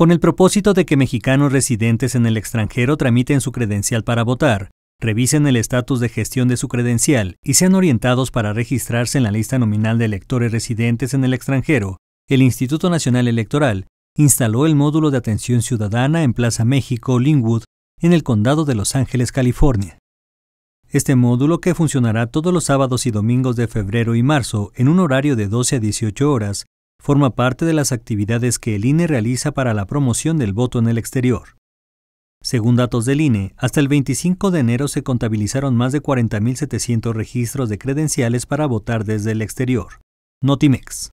Con el propósito de que mexicanos residentes en el extranjero tramiten su credencial para votar, revisen el estatus de gestión de su credencial y sean orientados para registrarse en la lista nominal de electores residentes en el extranjero, el Instituto Nacional Electoral instaló el módulo de atención ciudadana en Plaza México, Linwood, en el condado de Los Ángeles, California. Este módulo, que funcionará todos los sábados y domingos de febrero y marzo en un horario de 12 a 18 horas, forma parte de las actividades que el INE realiza para la promoción del voto en el exterior. Según datos del INE, hasta el 25 de enero se contabilizaron más de 40.700 registros de credenciales para votar desde el exterior. Notimex.